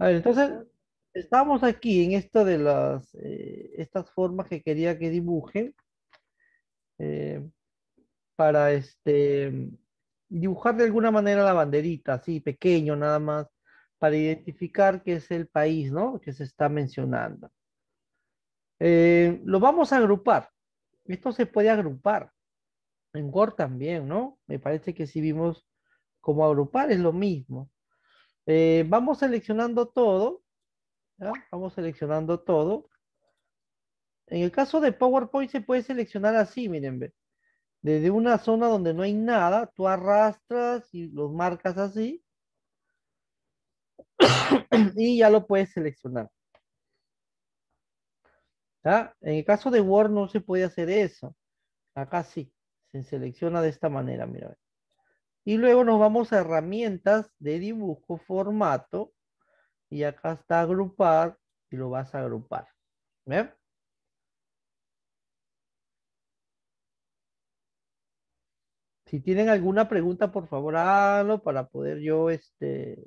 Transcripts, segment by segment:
A ver, entonces, estamos aquí en esta de las, eh, estas formas que quería que dibujen. Eh, para este, dibujar de alguna manera la banderita, así pequeño nada más, para identificar qué es el país, ¿no? Que se está mencionando. Eh, lo vamos a agrupar. Esto se puede agrupar. En Word también, ¿no? Me parece que si vimos cómo agrupar es lo mismo. Eh, vamos seleccionando todo. Vamos seleccionando todo. En el caso de PowerPoint se puede seleccionar así, miren, Desde una zona donde no hay nada, tú arrastras y los marcas así. y ya lo puedes seleccionar. En el caso de Word no se puede hacer eso. Acá sí. Se selecciona de esta manera, mira. Y luego nos vamos a herramientas de dibujo, formato. Y acá está agrupar y lo vas a agrupar. ¿Ven? Si tienen alguna pregunta, por favor, háganlo para poder yo este,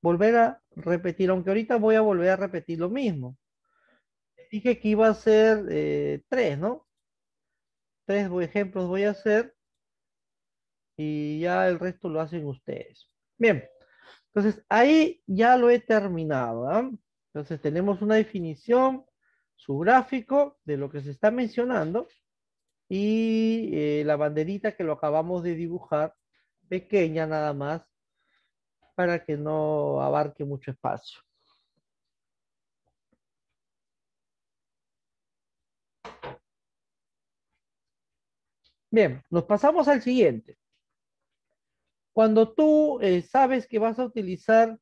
volver a repetir. Aunque ahorita voy a volver a repetir lo mismo. Dije que iba a ser eh, tres, ¿no? Tres ejemplos voy a hacer y ya el resto lo hacen ustedes. Bien, entonces ahí ya lo he terminado. ¿ah? Entonces tenemos una definición, su gráfico de lo que se está mencionando y eh, la banderita que lo acabamos de dibujar, pequeña nada más, para que no abarque mucho espacio. Bien, nos pasamos al siguiente. Cuando tú eh, sabes que vas a utilizar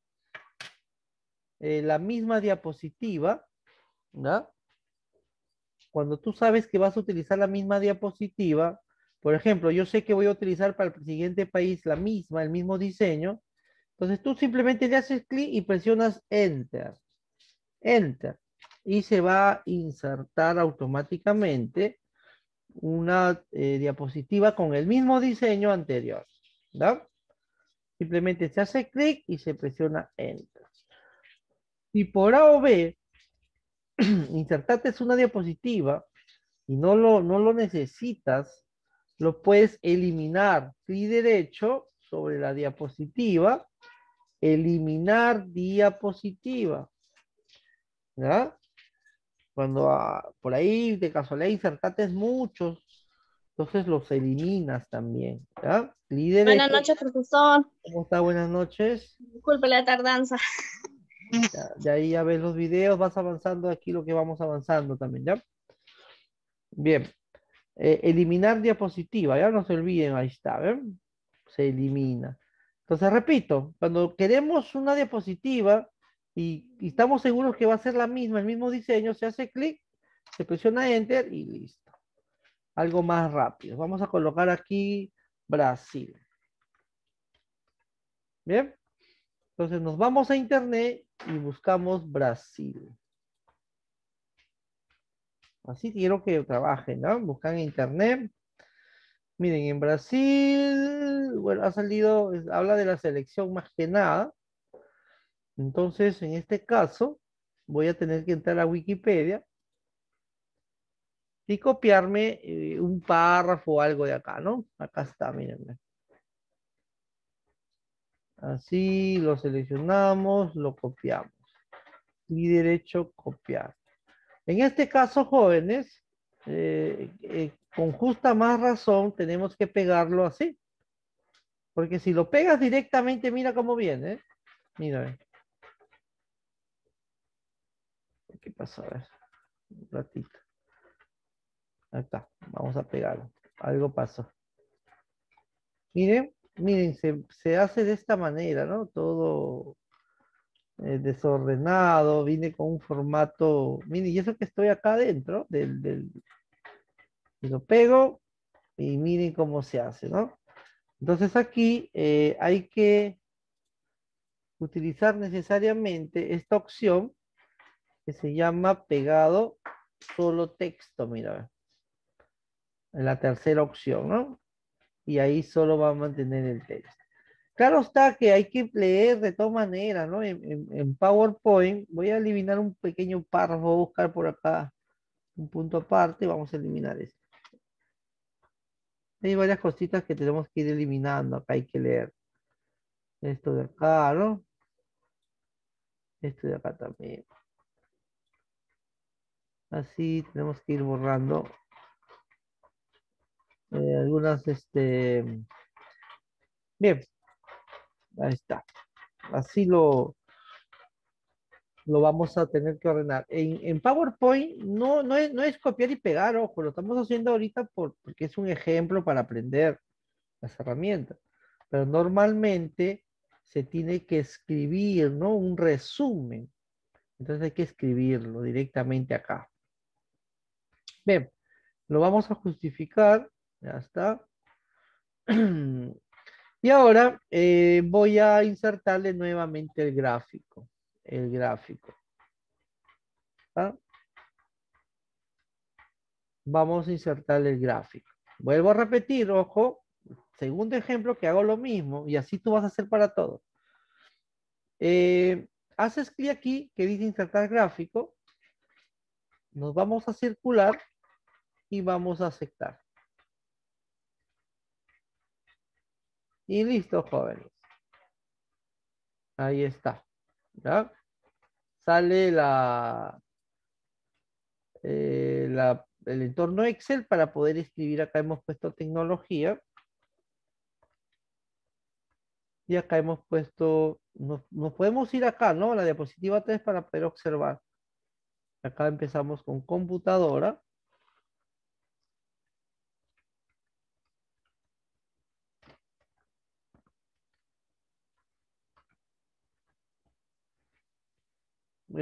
eh, la misma diapositiva, ¿no? Cuando tú sabes que vas a utilizar la misma diapositiva, por ejemplo, yo sé que voy a utilizar para el siguiente país la misma, el mismo diseño, entonces tú simplemente le haces clic y presionas Enter. Enter. Y se va a insertar automáticamente una eh, diapositiva con el mismo diseño anterior. ¿no? Simplemente se hace clic y se presiona Enter. Si por A o B insertaste una diapositiva y no lo, no lo necesitas, lo puedes eliminar. Clic derecho sobre la diapositiva, eliminar diapositiva. ¿Ya? Cuando ah, por ahí de casualidad insertates muchos, entonces los eliminas también. ¿Ya? Buenas noches, profesor. ¿Cómo está? Buenas noches. Disculpe la tardanza. Ya, ahí ya ves los videos, vas avanzando aquí lo que vamos avanzando también, ¿ya? Bien. Eh, eliminar diapositiva, ya no se olviden, ahí está, ¿ven? Se elimina. Entonces, repito, cuando queremos una diapositiva y estamos seguros que va a ser la misma, el mismo diseño, se hace clic, se presiona Enter y listo. Algo más rápido. Vamos a colocar aquí Brasil. Bien. Entonces nos vamos a internet y buscamos Brasil. Así quiero que trabajen, ¿no? Buscan en internet. Miren, en Brasil, bueno, ha salido, habla de la selección más que nada. Entonces, en este caso, voy a tener que entrar a Wikipedia y copiarme eh, un párrafo o algo de acá, ¿no? Acá está, mírenme. Así, lo seleccionamos, lo copiamos. Y derecho, copiar. En este caso, jóvenes, eh, eh, con justa más razón tenemos que pegarlo así. Porque si lo pegas directamente, mira cómo viene. Mira. ¿Qué pasa? A ver, un ratito. Acá, vamos a pegar. Algo pasó. Miren, miren, se, hace de esta manera, ¿no? Todo eh, desordenado, viene con un formato. Miren, y eso que estoy acá adentro del, lo pego y miren cómo se hace, ¿no? Entonces aquí eh, hay que utilizar necesariamente esta opción que se llama pegado solo texto, mira. En la tercera opción, ¿no? Y ahí solo va a mantener el texto. Claro está que hay que leer de todas maneras, ¿no? En, PowerPoint voy a eliminar un pequeño párrafo, buscar por acá un punto aparte, vamos a eliminar esto. Hay varias cositas que tenemos que ir eliminando, acá hay que leer. Esto de acá, ¿no? Esto de acá también. Así tenemos que ir borrando eh, algunas, este, bien, ahí está. Así lo, lo vamos a tener que ordenar. En, PowerPoint no, no es, copiar y pegar, ojo, lo estamos haciendo ahorita porque es un ejemplo para aprender las herramientas. Pero normalmente se tiene que escribir, ¿no? Un resumen. Entonces hay que escribirlo directamente acá. Bien, lo vamos a justificar ya está. Y ahora eh, voy a insertarle nuevamente el gráfico. El gráfico. Vamos a insertarle el gráfico. Vuelvo a repetir, ojo, segundo ejemplo que hago lo mismo y así tú vas a hacer para todo. Eh, haces clic aquí que dice insertar gráfico. Nos vamos a circular y vamos a aceptar. Y listo, jóvenes. Ahí está. Sale eh, la, el entorno Excel para poder escribir. Acá hemos puesto tecnología. Y acá hemos puesto, nos, podemos ir acá, ¿no? La diapositiva 3 para poder observar. Acá empezamos con computadora.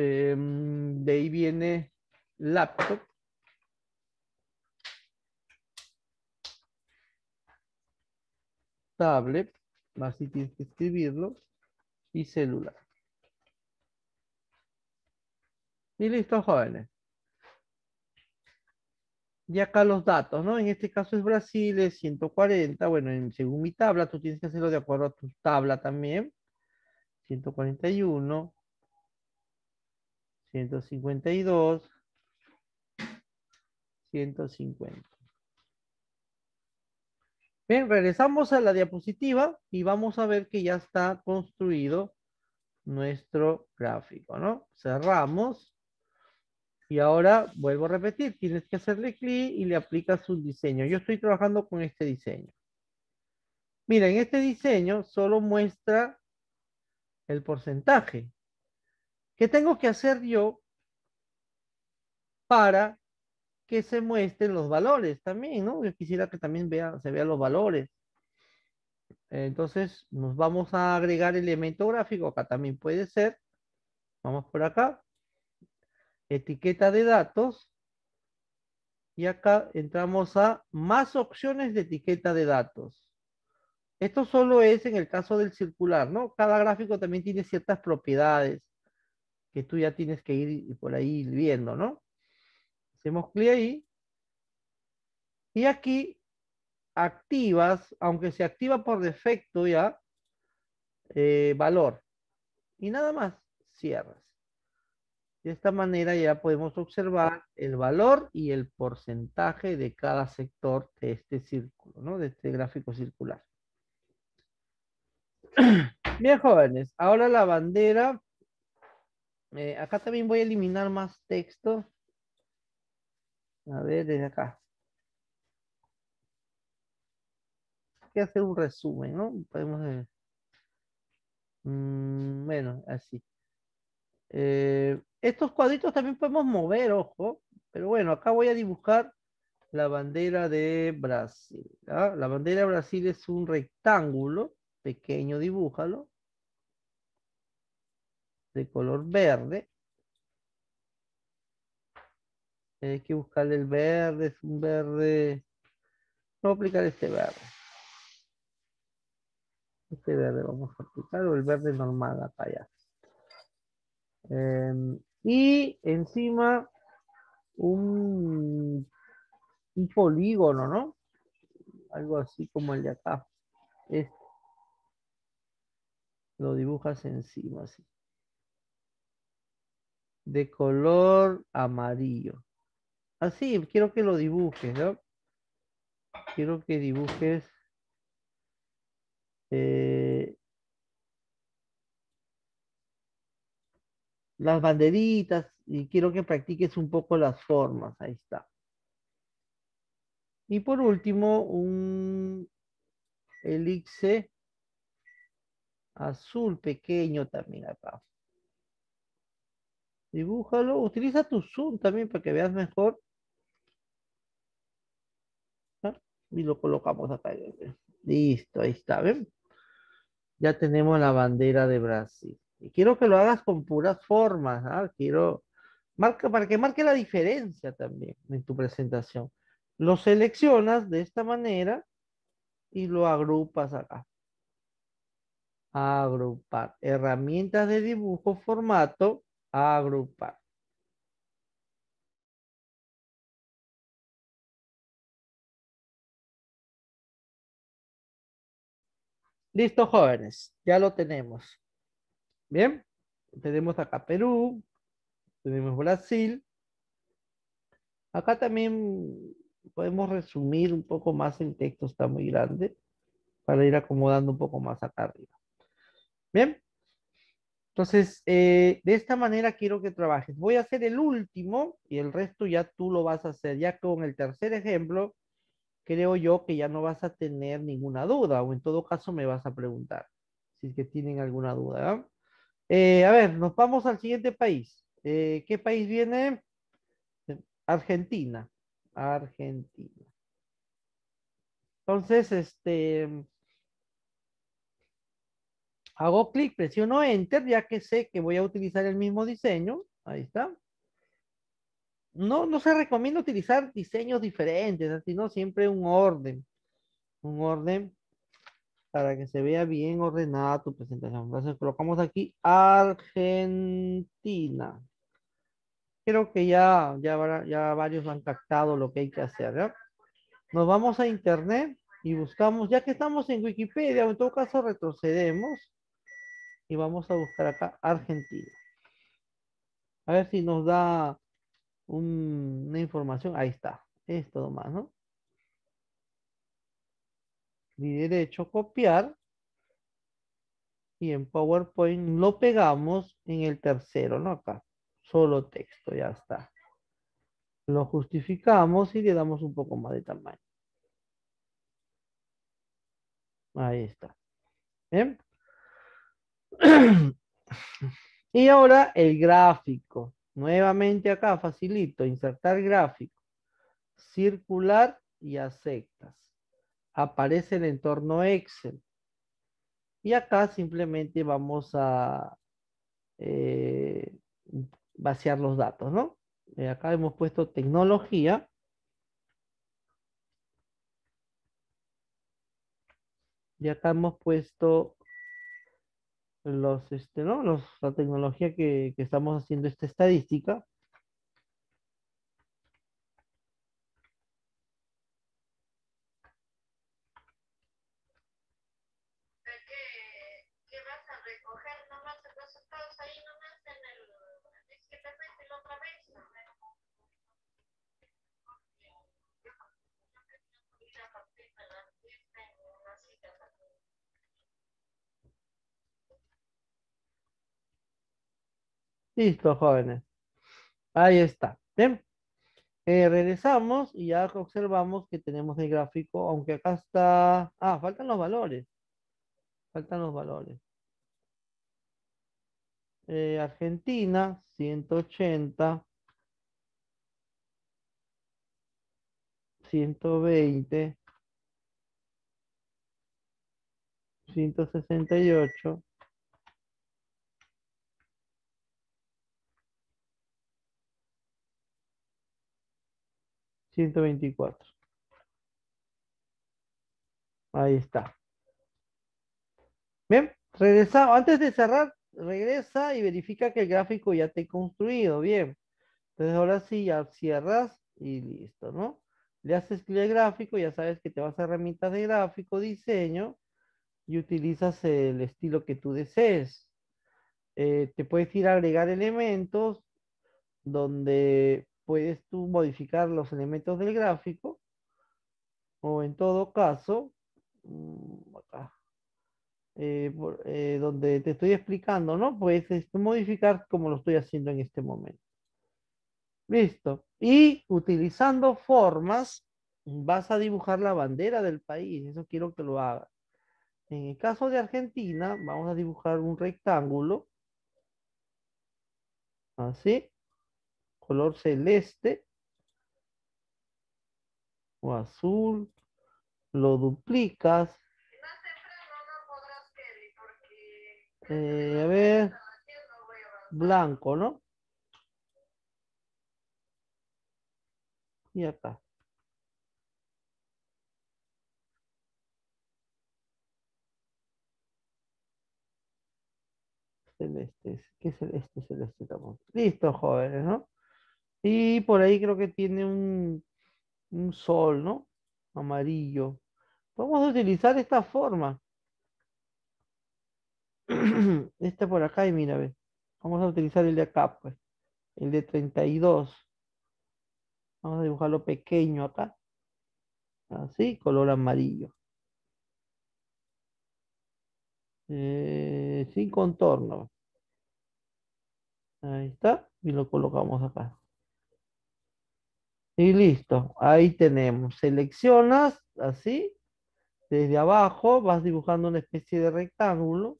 Em, de ahí viene laptop. Tablet, así tienes que escribirlo, y celular. Y listo, jóvenes. Y acá los datos, ¿no? En este caso es Brasil, es 140. Bueno, según mi tabla, tú tienes que hacerlo de acuerdo a tu tabla también. 141. 152, 150. Bien, regresamos a la diapositiva y vamos a ver que ya está construido nuestro gráfico, ¿no? Cerramos. Y ahora vuelvo a repetir, tienes que hacerle clic y le aplicas un diseño. Yo estoy trabajando con este diseño. en este diseño solo muestra el porcentaje. ¿Qué tengo que hacer yo para que se muestren los valores también, ¿no? Yo quisiera que también se vean los valores. Entonces, nos vamos a agregar elemento gráfico. Acá también puede ser. Vamos por acá. Etiqueta de datos. Y acá entramos a más opciones de etiqueta de datos. Esto solo es en el caso del circular, ¿no? Cada gráfico también tiene ciertas propiedades que tú ya tienes que ir por ahí viendo, ¿no? Hacemos clic ahí. Y aquí activas, aunque se activa por defecto ya, eh, valor. Y nada más, cierras. De esta manera ya podemos observar el valor y el porcentaje de cada sector de este círculo, ¿no? De este gráfico circular. Bien, jóvenes, ahora la bandera eh, acá también voy a eliminar más texto. A ver, desde acá. Hay que hacer un resumen, ¿no? Podemos ver. Eh, mm, bueno, así. Eh, estos cuadritos también podemos mover, ojo. Pero bueno, acá voy a dibujar la bandera de Brasil. ¿ah? La bandera de Brasil es un rectángulo pequeño, dibújalo de color verde. Hay que buscarle el verde, es un verde. Vamos a aplicar este verde. Este verde vamos a aplicar o el verde normal acá allá. Em, y encima un, un polígono, ¿no? Algo así como el de acá. Este. Lo dibujas encima, así de color amarillo. Así, quiero que lo dibujes, ¿no? Quiero que dibujes eh, las banderitas y quiero que practiques un poco las formas. Ahí está. Y por último, un elixir azul pequeño también acá. Dibújalo. Utiliza tu zoom también para que veas mejor. Ah, y lo colocamos acá. Listo, ahí está. ¿ven? Ya tenemos la bandera de Brasil. Y quiero que lo hagas con puras formas. ¿ah? Quiero marca, para que marque la diferencia también en tu presentación. Lo seleccionas de esta manera y lo agrupas acá. Agrupar. Herramientas de dibujo, formato agrupar. Listo, jóvenes, ya lo tenemos. Bien, tenemos acá Perú, tenemos Brasil. Acá también podemos resumir un poco más, el texto está muy grande, para ir acomodando un poco más acá arriba. Bien, entonces, eh, de esta manera quiero que trabajes. Voy a hacer el último y el resto ya tú lo vas a hacer. Ya con el tercer ejemplo, creo yo que ya no vas a tener ninguna duda o en todo caso me vas a preguntar si es que tienen alguna duda. Eh, a ver, nos vamos al siguiente país. Eh, ¿Qué país viene? Argentina. Argentina. Entonces, este, Hago clic, presiono Enter, ya que sé que voy a utilizar el mismo diseño. Ahí está. No, no se recomienda utilizar diseños diferentes, sino siempre un orden. Un orden para que se vea bien ordenada tu presentación. Entonces colocamos aquí Argentina. Creo que ya, ya, ya varios han captado lo que hay que hacer. Nos vamos a internet y buscamos, ya que estamos en Wikipedia, en todo caso retrocedemos y vamos a buscar acá Argentina. A ver si nos da una información. Ahí está. Esto más ¿no? mi derecho, copiar. Y en PowerPoint lo pegamos en el tercero, ¿no? Acá. Solo texto, ya está. Lo justificamos y le damos un poco más de tamaño. Ahí está. ¿Bien? y ahora el gráfico. Nuevamente acá, facilito, insertar gráfico. Circular y aceptas. Aparece el entorno Excel. Y acá simplemente vamos a eh, vaciar los datos, ¿no? Eh, acá hemos puesto tecnología. Y acá hemos puesto los, este, ¿no? la tecnología que, que estamos haciendo esta estadística Listo, jóvenes. Ahí está. Bien. Eh, regresamos y ya observamos que tenemos el gráfico, aunque acá está... Ah, faltan los valores. Faltan los valores. Eh, Argentina, 180. 120. 168. 124. Ahí está. Bien, regresa. Antes de cerrar, regresa y verifica que el gráfico ya te he construido. Bien. Entonces ahora sí, ya cierras y listo, ¿no? Le haces clic al gráfico, ya sabes que te vas a herramientas de gráfico, diseño, y utilizas el estilo que tú desees. Eh, te puedes ir a agregar elementos donde puedes tú modificar los elementos del gráfico o en todo caso, mm, eh, eh, donde te estoy explicando, ¿no? Puedes este, modificar como lo estoy haciendo en este momento. Listo. Y utilizando formas, vas a dibujar la bandera del país. Eso quiero que lo hagas. En el caso de Argentina, vamos a dibujar un rectángulo. Así color celeste o azul, lo duplicas. Eh, a ver, blanco, ¿no? Y acá. celeste, ¿qué celeste, celeste estamos? Listo, jóvenes, ¿no? Y por ahí creo que tiene un, sol, ¿no? Amarillo. Vamos a utilizar esta forma. Esta por acá y mira, ve. Vamos a utilizar el de acá, pues. El de 32. Vamos a dibujarlo pequeño acá. Así, color amarillo. Eh, sin contorno. Ahí está. Y lo colocamos acá. Y listo, ahí tenemos. Seleccionas así, desde abajo vas dibujando una especie de rectángulo,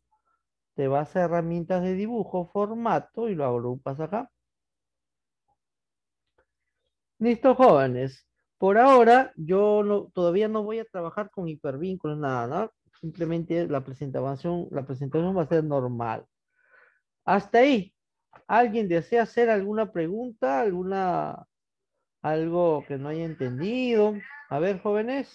te vas a herramientas de dibujo, formato y lo agrupas acá. Listo, jóvenes. Por ahora yo todavía no voy a trabajar con hipervínculos, nada, nada. Simplemente la presentación, la presentación va a ser normal. Hasta ahí. ¿Alguien desea hacer alguna pregunta, alguna algo que no haya entendido. A ver, jóvenes.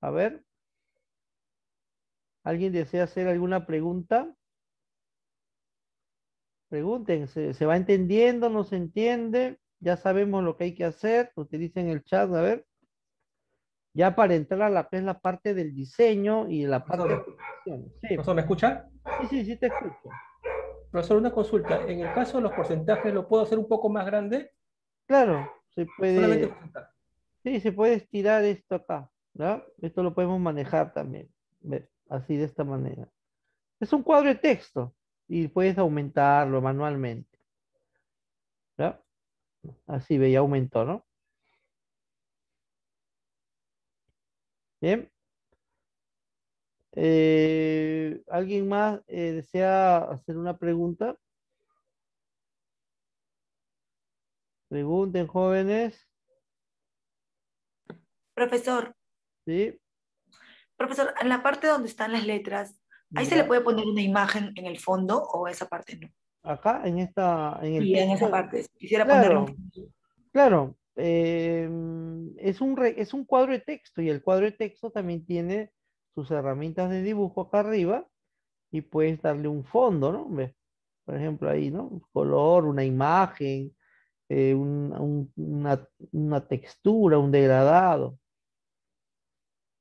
A ver. ¿Alguien desea hacer alguna pregunta? Pregunten, ¿se, va entendiendo? ¿No se entiende? Ya sabemos lo que hay que hacer. Utilicen el chat, a ver. Ya para entrar a la la parte del diseño y la parte... de de... sí. profesor, ¿me escuchan? Sí, sí, sí te escucho. Profesor, una consulta. En el caso de los porcentajes, ¿lo puedo hacer un poco más grande? Claro, se puede... Solamente Sí, se puede estirar esto acá, Esto lo podemos manejar también, así de esta manera. Es un cuadro de texto y puedes aumentarlo manualmente. Así ve, ya aumentó, ¿no? Bien. Eh, ¿Alguien más eh, desea hacer una pregunta? Pregunten, jóvenes. Profesor. Sí. Profesor, en la parte donde están las letras, ¿ahí se le puede poner una imagen en el fondo o esa parte no? Acá, en esta... En sí, en esa parte. Quisiera claro. ponerlo. Claro, Em, es, un es un cuadro de texto y el cuadro de texto también tiene sus herramientas de dibujo acá arriba y puedes darle un fondo, ¿no? Por ejemplo, ahí, ¿no? Un color, una imagen, eh, una, textura, un degradado.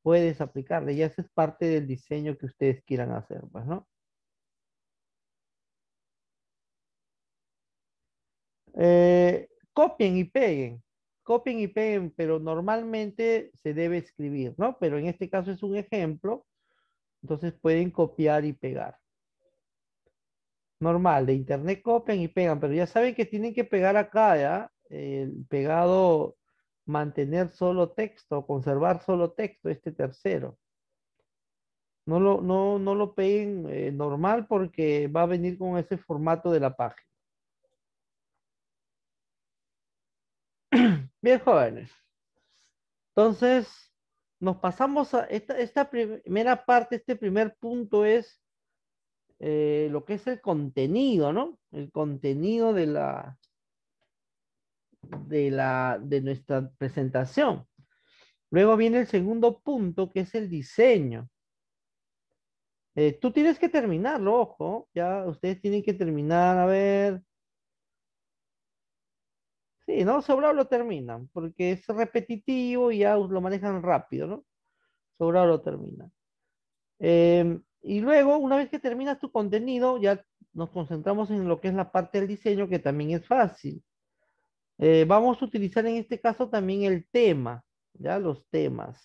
Puedes aplicarle, ya es parte del diseño que ustedes quieran hacer, pues, ¿no? Eh, copien y peguen copien y peguen, pero normalmente se debe escribir, ¿no? Pero en este caso es un ejemplo, entonces pueden copiar y pegar. Normal, de internet copian y pegan, pero ya saben que tienen que pegar acá, ¿ya? El pegado, mantener solo texto, conservar solo texto, este tercero. No lo, no, lo peguen eh, normal porque va a venir con ese formato de la página. bien jóvenes. Entonces, nos pasamos a esta, primera parte, este primer punto es eh, lo que es el contenido, ¿no? El contenido de la, de la, de nuestra presentación. Luego viene el segundo punto, que es el diseño. Eh, tú tienes que terminarlo, ojo, ya ustedes tienen que terminar, a ver, Sí, ¿no? Sobrado lo terminan, porque es repetitivo y ya lo manejan rápido, ¿no? Sobrado lo terminan. Em, y luego, una vez que terminas tu contenido, ya nos concentramos en lo que es la parte del diseño, que también es fácil. Eh, vamos a utilizar en este caso también el tema, ya los temas,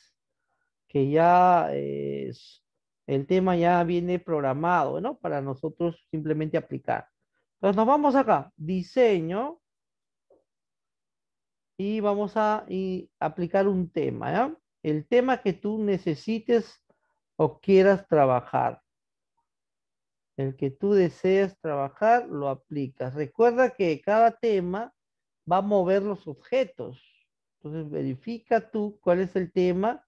que ya eh, es, el tema ya viene programado, ¿no? Para nosotros simplemente aplicar. Entonces nos vamos acá, diseño, y vamos a aplicar un tema, ¿ya? El tema que tú necesites o quieras trabajar. El que tú deseas trabajar, lo aplicas. Recuerda que cada tema va a mover los objetos. Entonces verifica tú cuál es el tema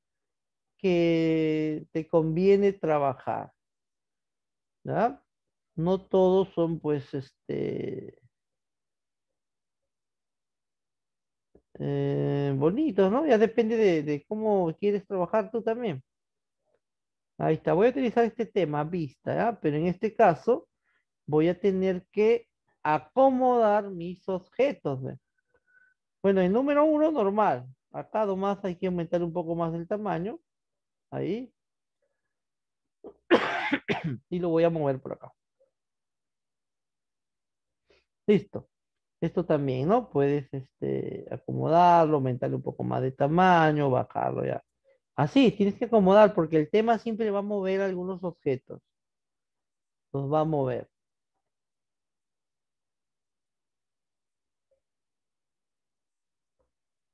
que te conviene trabajar. ¿ya? No todos son pues este Eh, bonitos, ¿no? Ya depende de, cómo quieres trabajar tú también. Ahí está, voy a utilizar este tema, vista, ¿ya? pero en este caso voy a tener que acomodar mis objetos. Bueno, el número uno, normal. Acá nomás hay que aumentar un poco más el tamaño. Ahí. y lo voy a mover por acá. Listo. Esto también, ¿no? Puedes este, acomodarlo, aumentarle un poco más de tamaño, bajarlo ya. Así, tienes que acomodar porque el tema siempre va a mover algunos objetos. Los va a mover.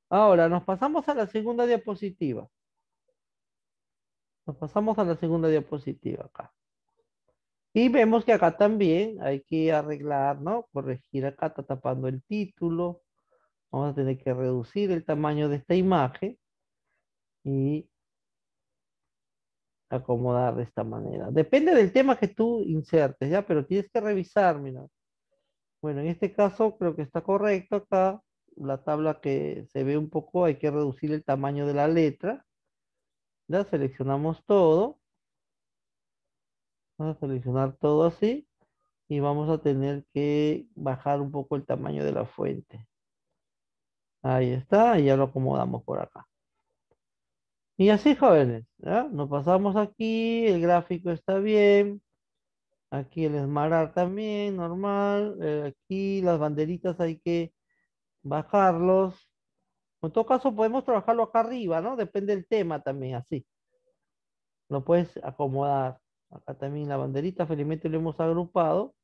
Ahora, nos pasamos a la segunda diapositiva. Nos pasamos a la segunda diapositiva acá. Y vemos que acá también hay que arreglar, ¿no? Corregir acá, está tapando el título. Vamos a tener que reducir el tamaño de esta imagen y acomodar de esta manera. Depende del tema que tú insertes, ¿ya? Pero tienes que revisar, mira. Bueno, en este caso creo que está correcto acá. La tabla que se ve un poco, hay que reducir el tamaño de la letra. Ya seleccionamos todo Vamos a seleccionar todo así y vamos a tener que bajar un poco el tamaño de la fuente. Ahí está, y ya lo acomodamos por acá. Y así, jóvenes, nos pasamos aquí, el gráfico está bien, aquí el esmarar también, normal, eh, aquí las banderitas hay que bajarlos. En todo caso, podemos trabajarlo acá arriba, ¿no? Depende del tema también, así. Lo puedes acomodar. Acá también la banderita, felizmente lo hemos agrupado.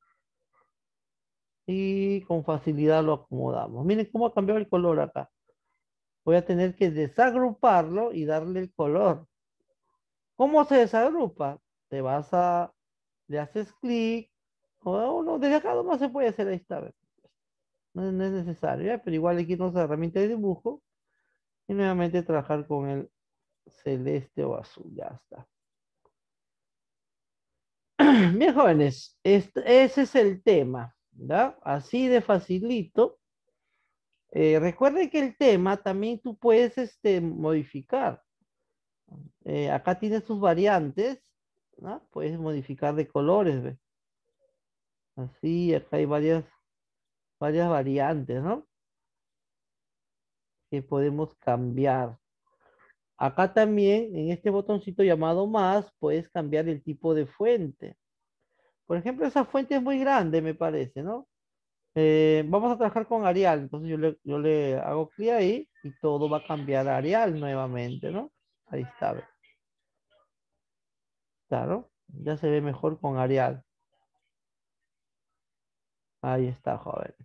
Y con facilidad lo acomodamos. Miren cómo ha cambiado el color acá. Voy a tener que desagruparlo y darle el color. ¿Cómo se desagrupa? Te vas a, le haces clic. O no, desde acá no se puede hacer, ahí está. No, es necesario, pero igual aquí nos la herramienta de dibujo. Y nuevamente trabajar con el celeste o azul, ya está. Bien, jóvenes, ese es el tema, ¿Verdad? Así de facilito. Eh, recuerden que el tema también tú puedes este, modificar. Eh, acá tiene sus variantes, ¿verdad? Puedes modificar de colores, ¿ve? Así, acá hay varias, varias variantes, ¿no? Que podemos cambiar. Acá también, en este botoncito llamado más, puedes cambiar el tipo de fuente. Por ejemplo, esa fuente es muy grande, me parece, ¿no? Eh, vamos a trabajar con Arial, entonces yo le, hago clic ahí y todo va a cambiar a Arial nuevamente, ¿no? Ahí está. Claro, ya se ve mejor con Arial. Ahí está, jóvenes.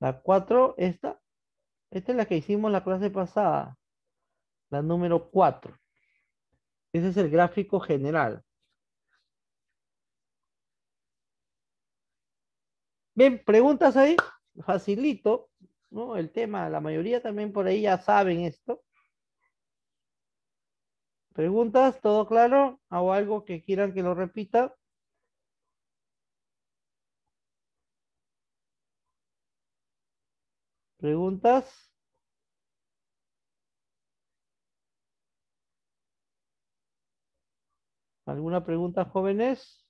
La 4, esta. Esta es la que hicimos la clase pasada. La número 4. Ese es el gráfico general. Bien, preguntas ahí, facilito, ¿no? El tema, la mayoría también por ahí ya saben esto. ¿Preguntas? ¿Todo claro? ¿O algo que quieran que lo repita? ¿Preguntas? ¿Alguna pregunta, jóvenes?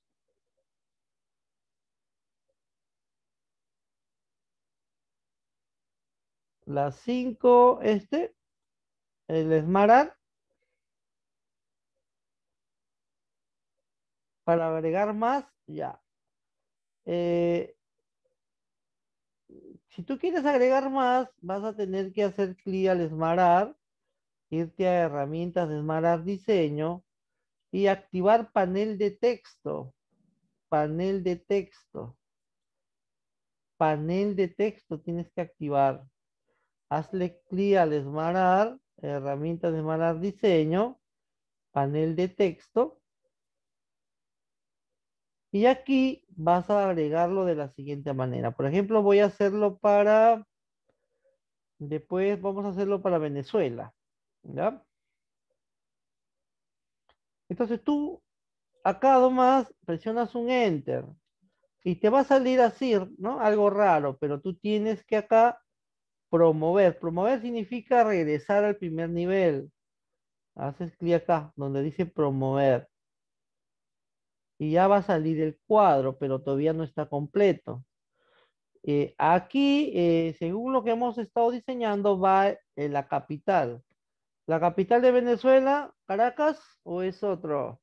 Las cinco, este, el esmarar. Para agregar más, ya. Eh, si tú quieres agregar más, vas a tener que hacer clic al esmarar, irte a herramientas de Diseño, y activar panel de texto. Panel de texto. Panel de texto tienes que activar. Hazle clic al Esmarar, herramienta de Esmarar Diseño, panel de texto. Y aquí vas a agregarlo de la siguiente manera. Por ejemplo, voy a hacerlo para... Después vamos a hacerlo para Venezuela. ¿Ya? Entonces tú acá nomás presionas un enter y te va a salir así, ¿no? Algo raro, pero tú tienes que acá promover. Promover significa regresar al primer nivel. Haces clic acá donde dice promover. Y ya va a salir el cuadro, pero todavía no está completo. Eh, aquí, eh, según lo que hemos estado diseñando, va eh, la capital. ¿La capital de Venezuela, Caracas o es otro?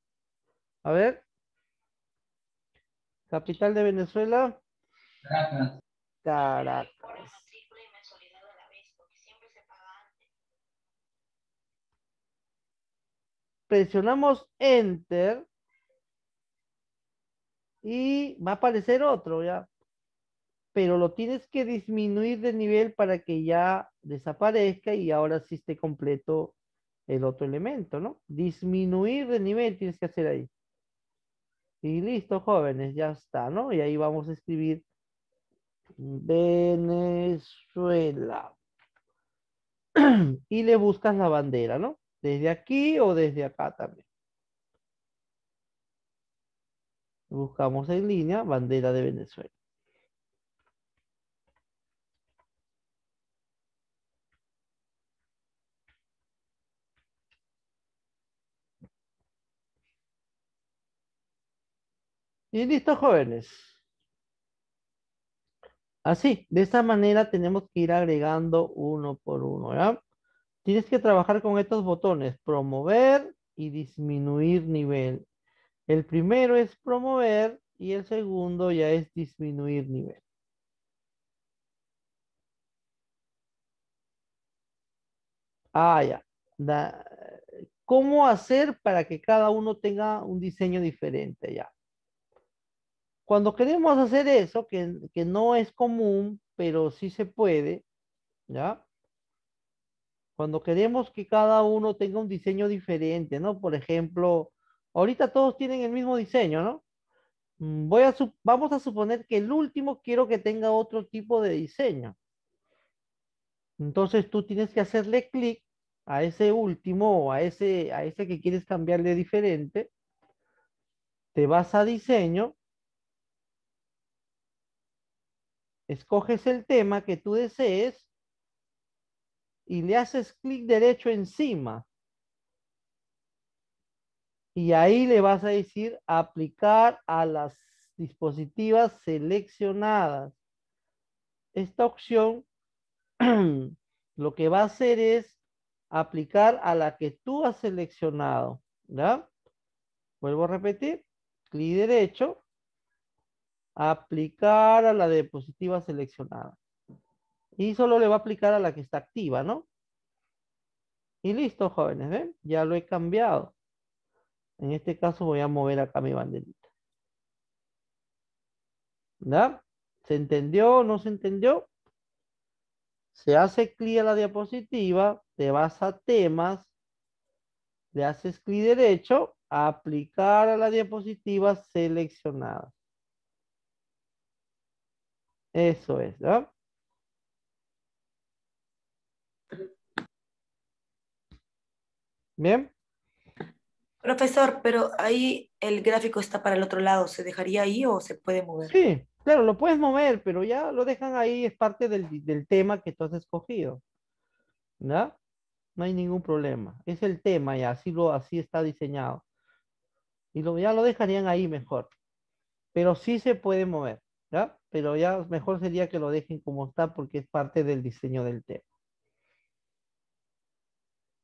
A ver. Capital de Venezuela. Caracas. Caracas. Presionamos Enter y va a aparecer otro ya. Pero lo tienes que disminuir de nivel para que ya desaparezca y ahora sí esté completo el otro elemento, ¿no? Disminuir de nivel, tienes que hacer ahí. Y listo, jóvenes, ya está, ¿no? Y ahí vamos a escribir Venezuela. y le buscas la bandera, ¿no? Desde aquí o desde acá también. Buscamos en línea bandera de Venezuela. Y listo, jóvenes. Así, de esta manera tenemos que ir agregando uno por uno, ya Tienes que trabajar con estos botones, promover y disminuir nivel. El primero es promover y el segundo ya es disminuir nivel. Ah, ya. ¿Cómo hacer para que cada uno tenga un diseño diferente? Ya. Cuando queremos hacer eso, que, no es común, pero sí se puede, ¿ya? Cuando queremos que cada uno tenga un diseño diferente, ¿no? Por ejemplo, ahorita todos tienen el mismo diseño, ¿no? Mm, voy a vamos a suponer que el último quiero que tenga otro tipo de diseño. Entonces tú tienes que hacerle clic a ese último o a ese, a ese que quieres cambiarle diferente. Te vas a diseño escoges el tema que tú desees y le haces clic derecho encima. Y ahí le vas a decir aplicar a las dispositivas seleccionadas. Esta opción lo que va a hacer es aplicar a la que tú has seleccionado. Vuelvo a repetir, clic derecho, aplicar a la diapositiva seleccionada. Y solo le va a aplicar a la que está activa, ¿no? Y listo, jóvenes, ¿ven? Ya lo he cambiado. En este caso voy a mover acá mi banderita. ¿Verdad? ¿Se entendió? o ¿No se entendió? Se hace clic a la diapositiva, te vas a temas, le haces clic derecho, aplicar a la diapositiva seleccionada. Eso es, ¿no? ¿Bien? Profesor, pero ahí el gráfico está para el otro lado, ¿se dejaría ahí o se puede mover? Sí, claro, lo puedes mover, pero ya lo dejan ahí, es parte del, tema que tú has escogido. ¿No? No hay ningún problema. Es el tema ya, así, lo, así está diseñado. Y lo, ya lo dejarían ahí mejor. Pero sí se puede mover, ¿no? pero ya mejor sería que lo dejen como está porque es parte del diseño del tema.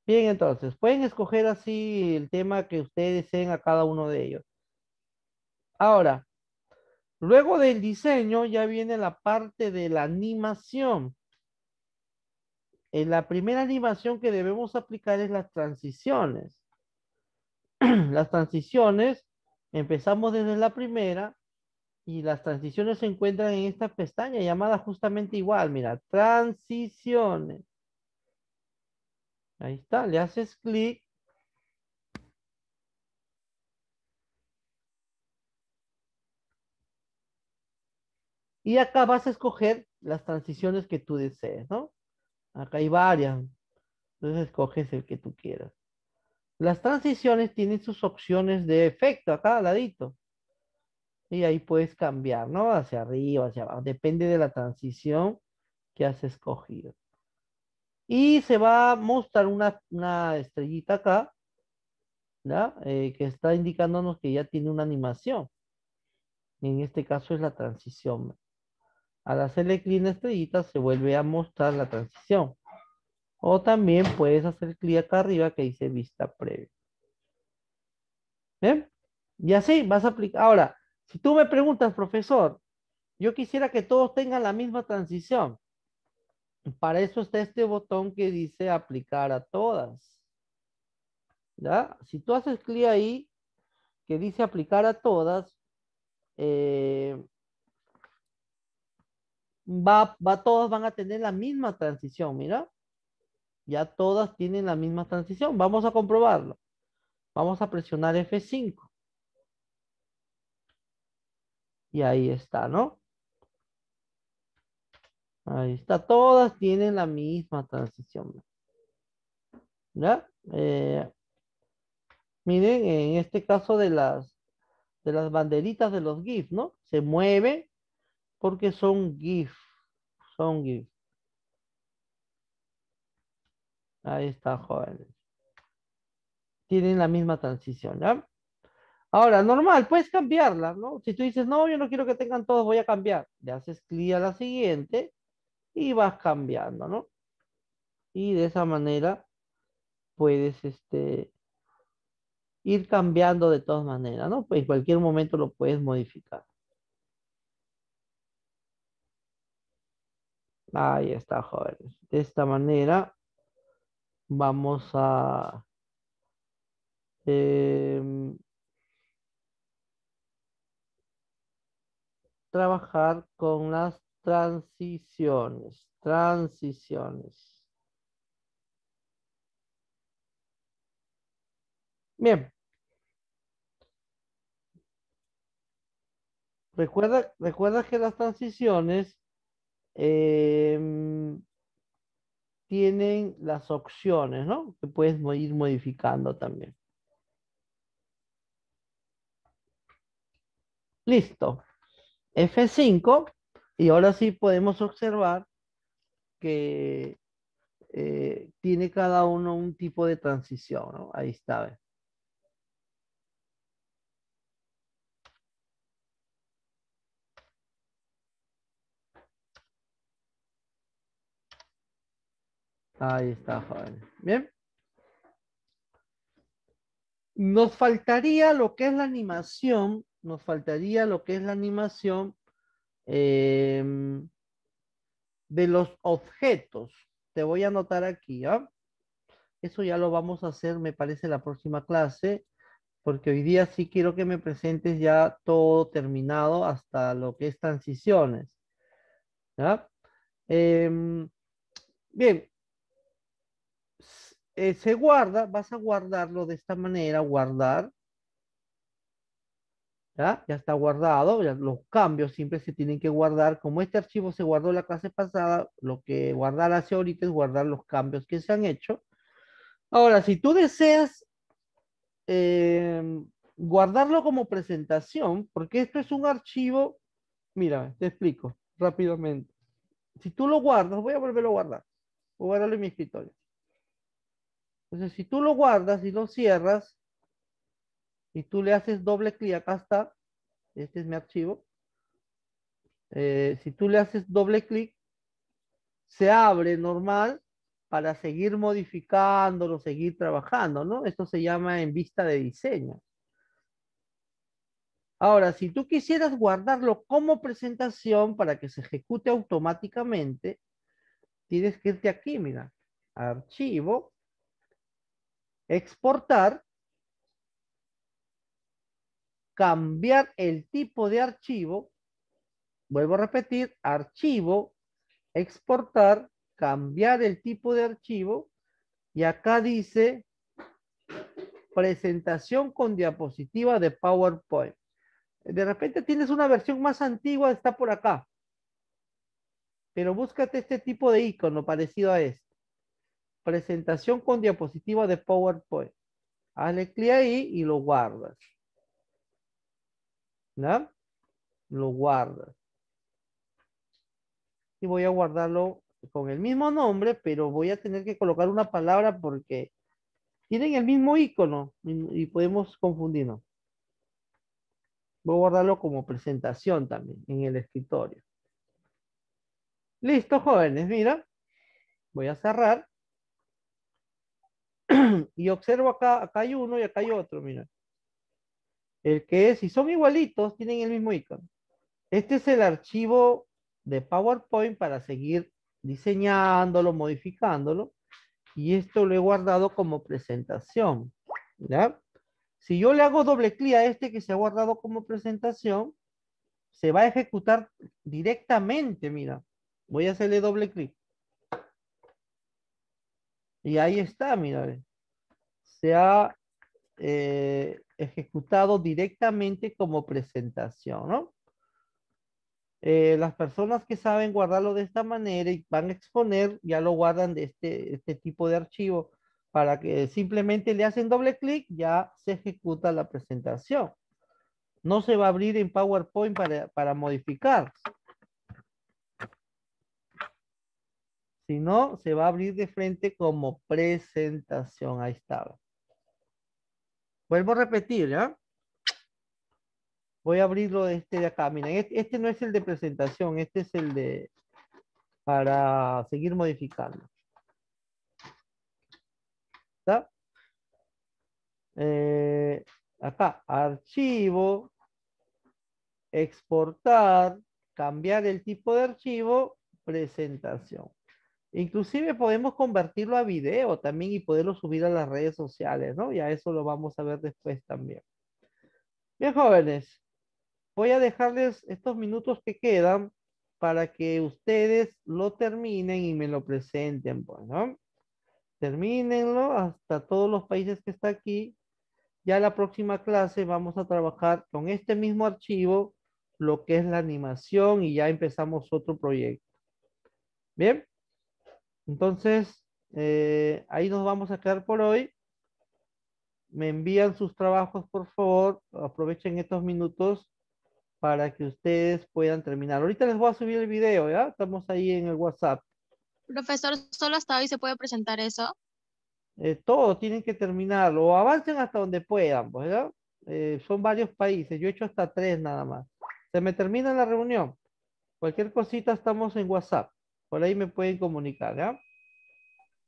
Bien, entonces, pueden escoger así el tema que ustedes deseen a cada uno de ellos. Ahora, luego del diseño ya viene la parte de la animación. En eh, la primera animación que debemos aplicar es las transiciones. las transiciones, empezamos desde la primera y las transiciones se encuentran en esta pestaña llamada justamente igual, mira, transiciones. Ahí está, le haces clic. Y acá vas a escoger las transiciones que tú desees, ¿no? Acá hay varias. Entonces escoges el que tú quieras. Las transiciones tienen sus opciones de efecto acá cada ladito y ahí puedes cambiar, ¿no? Hacia arriba, hacia abajo, depende de la transición que has escogido. Y se va a mostrar una, una estrellita acá, ¿no? Eh, que está indicándonos que ya tiene una animación. en este caso es la transición. Al hacerle clic en la estrellita se vuelve a mostrar la transición. O también puedes hacer clic acá arriba que dice vista previa. ¿Ven? Y así vas a aplicar. Ahora, si tú me preguntas, profesor, yo quisiera que todos tengan la misma transición. Para eso está este botón que dice aplicar a todas. Si tú haces clic ahí, que dice aplicar a todas, eh, va, va, todas van a tener la misma transición, mira. Ya todas tienen la misma transición. Vamos a comprobarlo. Vamos a presionar F5. Y ahí está, ¿no? Ahí está. Todas tienen la misma transición. ¿Ya? Eh, miren, en este caso de las, de las banderitas de los GIF, ¿no? Se mueve porque son GIF. Son GIF. Ahí está, jóvenes. Tienen la misma transición, Ahora, normal, puedes cambiarla, ¿no? Si tú dices, no, yo no quiero que tengan todos, voy a cambiar. Le haces clic a la siguiente y vas cambiando, ¿no? Y de esa manera puedes este, ir cambiando de todas maneras, ¿no? Pues en cualquier momento lo puedes modificar. Ahí está, jóvenes. De esta manera vamos a... Em, trabajar con las transiciones, transiciones. Bien. Recuerda, recuerda que las transiciones em, tienen las opciones, ¿no? Que puedes ir modificando también. Listo. F5 y ahora sí podemos observar que eh, tiene cada uno un tipo de transición, ¿no? Ahí está. Ahí está, Bien. Nos faltaría lo que es la animación nos faltaría lo que es la animación em, de los objetos. Te voy a anotar aquí, ¿ah? Eso ya lo vamos a hacer, me parece, la próxima clase, porque hoy día sí quiero que me presentes ya todo terminado hasta lo que es transiciones. ¿Ya? Em, bien, eh, se guarda, vas a guardarlo de esta manera, guardar, ¿ya? está guardado, los cambios siempre se tienen que guardar. Como este archivo se guardó la clase pasada, lo que guardar hace ahorita es guardar los cambios que se han hecho. Ahora, si tú deseas em, guardarlo como presentación, porque esto es un archivo, mira, te explico rápidamente. Si tú lo guardas, voy a volverlo a guardar, voy a guardarlo en mi escritorio. Entonces, si tú lo guardas y lo cierras, y tú le haces doble clic, acá está, este es mi archivo. Eh, si tú le haces doble clic, se abre normal para seguir modificándolo, seguir trabajando, ¿no? Esto se llama en vista de diseño. Ahora, si tú quisieras guardarlo como presentación para que se ejecute automáticamente, tienes que irte aquí, mira, archivo, exportar, cambiar el tipo de archivo. Vuelvo a repetir, archivo, exportar, cambiar el tipo de archivo. Y acá dice presentación con diapositiva de PowerPoint. De repente tienes una versión más antigua, está por acá. Pero búscate este tipo de icono parecido a este. Presentación con diapositiva de PowerPoint. Hazle clic ahí y lo guardas. ¿no? Lo guardo. Y voy a guardarlo con el mismo nombre, pero voy a tener que colocar una palabra porque tienen el mismo icono y, podemos confundirnos. Voy a guardarlo como presentación también en el escritorio. Listo, jóvenes, mira. Voy a cerrar. y observo acá, acá hay uno y acá hay otro, mira el que es, si son igualitos, tienen el mismo icono. Este es el archivo de PowerPoint para seguir diseñándolo, modificándolo. Y esto lo he guardado como presentación. Si yo le hago doble clic a este que se ha guardado como presentación, se va a ejecutar directamente, mira. Voy a hacerle doble clic. Y ahí está, mira. Se ha eh, ejecutado directamente como presentación, ¿no? Eh, las personas que saben guardarlo de esta manera y van a exponer, ya lo guardan de este, este tipo de archivo para que simplemente le hacen doble clic, ya se ejecuta la presentación. No se va a abrir en PowerPoint para, para modificar. Si no, se va a abrir de frente como presentación. Ahí estaba. Vuelvo a repetir, ¿ya? Voy a abrirlo este de acá. Miren, este, este, no es el de presentación, este es el de para seguir modificando. ¿Está? Eh, acá, archivo, exportar, cambiar el tipo de archivo, presentación. Inclusive podemos convertirlo a video también y poderlo subir a las redes sociales, ¿no? Ya eso lo vamos a ver después también. Bien, jóvenes, voy a dejarles estos minutos que quedan para que ustedes lo terminen y me lo presenten, pues, ¿no? Termínenlo hasta todos los países que está aquí. Ya la próxima clase vamos a trabajar con este mismo archivo, lo que es la animación y ya empezamos otro proyecto. Bien. Entonces, eh, ahí nos vamos a quedar por hoy. Me envían sus trabajos, por favor. Aprovechen estos minutos para que ustedes puedan terminar. Ahorita les voy a subir el video, ¿ya? Estamos ahí en el WhatsApp. Profesor, ¿solo hasta hoy se puede presentar eso? Eh, todo, tienen que terminarlo. O avancen hasta donde puedan, ¿verdad? Pues, eh, son varios países. Yo he hecho hasta tres nada más. Se me termina la reunión. Cualquier cosita estamos en WhatsApp. Por ahí me pueden comunicar, ¿ya?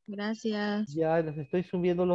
Gracias. Ya les estoy subiendo los